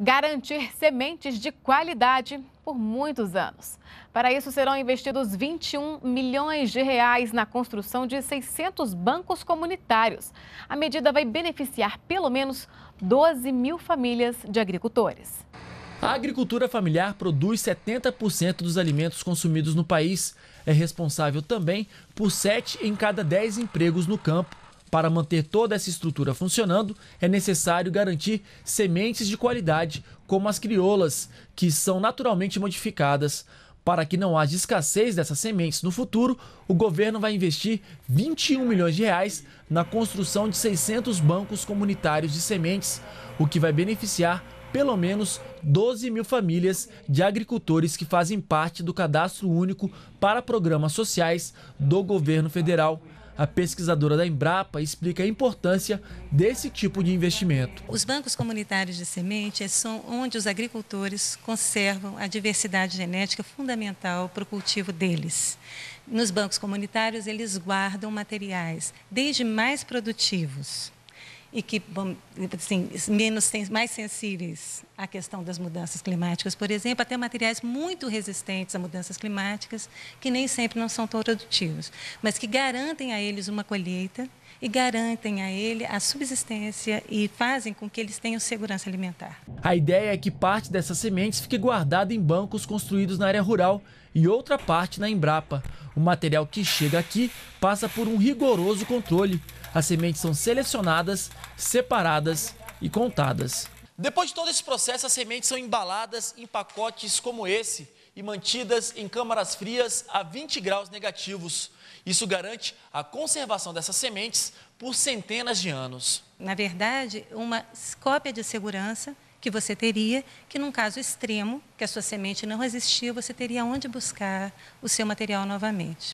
garantir sementes de qualidade por muitos anos. Para isso, serão investidos 21 milhões de reais na construção de 600 bancos comunitários. A medida vai beneficiar pelo menos 12 mil famílias de agricultores. A agricultura familiar produz 70% dos alimentos consumidos no país. É responsável também por 7 em cada 10 empregos no campo para manter toda essa estrutura funcionando, é necessário garantir sementes de qualidade, como as crioulas, que são naturalmente modificadas. Para que não haja escassez dessas sementes no futuro, o governo vai investir 21 milhões de reais na construção de 600 bancos comunitários de sementes, o que vai beneficiar pelo menos 12 mil famílias de agricultores que fazem parte do cadastro único para programas sociais do governo federal. A pesquisadora da Embrapa explica a importância desse tipo de investimento. Os bancos comunitários de semente são onde os agricultores conservam a diversidade genética fundamental para o cultivo deles. Nos bancos comunitários, eles guardam materiais, desde mais produtivos e que assim, menos mais sensíveis à questão das mudanças climáticas, por exemplo, até materiais muito resistentes a mudanças climáticas, que nem sempre não são tão produtivos, mas que garantem a eles uma colheita e garantem a ele a subsistência e fazem com que eles tenham segurança alimentar. A ideia é que parte dessas sementes fique guardada em bancos construídos na área rural e outra parte na Embrapa. O material que chega aqui passa por um rigoroso controle. As sementes são selecionadas separadas e contadas. Depois de todo esse processo, as sementes são embaladas em pacotes como esse e mantidas em câmaras frias a 20 graus negativos. Isso garante a conservação dessas sementes por centenas de anos. Na verdade, uma cópia de segurança que você teria, que num caso extremo, que a sua semente não resistiu, você teria onde buscar o seu material novamente.